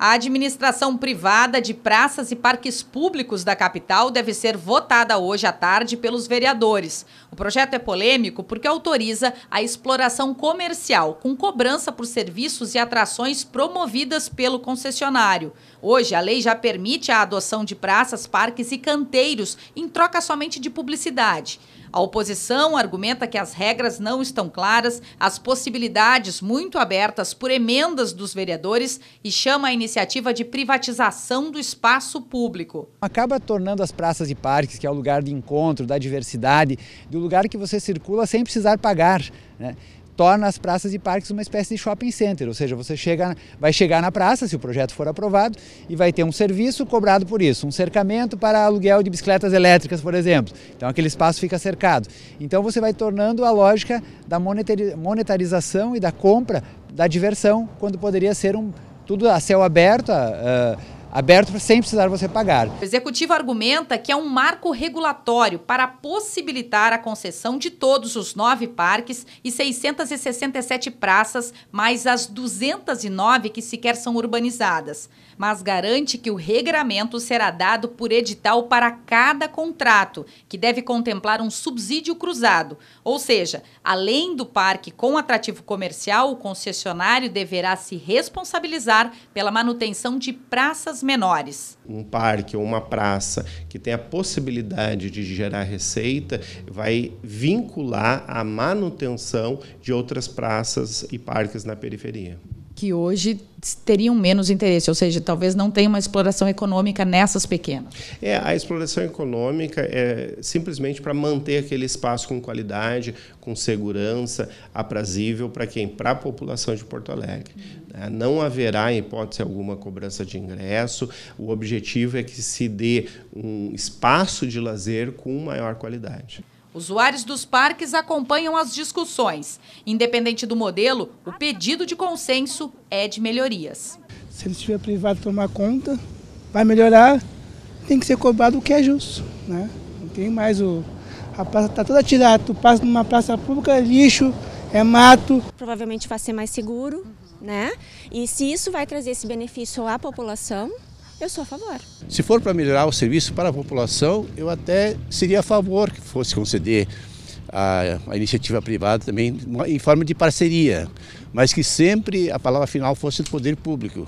A administração privada de praças e parques públicos da capital deve ser votada hoje à tarde pelos vereadores. O projeto é polêmico porque autoriza a exploração comercial, com cobrança por serviços e atrações promovidas pelo concessionário. Hoje, a lei já permite a adoção de praças, parques e canteiros em troca somente de publicidade. A oposição argumenta que as regras não estão claras, as possibilidades muito abertas por emendas dos vereadores e chama a iniciativa iniciativa de privatização do espaço público. Acaba tornando as praças e parques, que é o lugar de encontro, da diversidade, do lugar que você circula sem precisar pagar. Né? torna as praças e parques uma espécie de shopping center, ou seja, você chega, vai chegar na praça, se o projeto for aprovado, e vai ter um serviço cobrado por isso, um cercamento para aluguel de bicicletas elétricas, por exemplo. Então aquele espaço fica cercado. Então você vai tornando a lógica da monetarização e da compra da diversão, quando poderia ser um, tudo a céu aberto. Uh, aberto sem precisar você pagar. O executivo argumenta que é um marco regulatório para possibilitar a concessão de todos os nove parques e 667 praças, mais as 209 que sequer são urbanizadas. Mas garante que o regramento será dado por edital para cada contrato, que deve contemplar um subsídio cruzado. Ou seja, além do parque com atrativo comercial, o concessionário deverá se responsabilizar pela manutenção de praças menores. Um parque ou uma praça que tem a possibilidade de gerar receita vai vincular a manutenção de outras praças e parques na periferia que hoje teriam menos interesse, ou seja, talvez não tenha uma exploração econômica nessas pequenas. É, a exploração econômica é simplesmente para manter aquele espaço com qualidade, com segurança, aprazível para quem? Para a população de Porto Alegre. Uhum. Não haverá, em hipótese alguma, cobrança de ingresso. O objetivo é que se dê um espaço de lazer com maior qualidade. Usuários dos parques acompanham as discussões. Independente do modelo, o pedido de consenso é de melhorias. Se ele estiver privado tomar conta, vai melhorar, tem que ser cobrado o que é justo. Né? Não tem mais o. A praça está toda tirada, tu passa numa praça pública, é lixo, é mato. Provavelmente vai ser mais seguro, né? E se isso vai trazer esse benefício à população, eu sou a favor. Se for para melhorar o serviço para a população, eu até seria a favor que fosse conceder a, a, iniciativa privada também em forma de parceria, mas que sempre a palavra final fosse do poder público.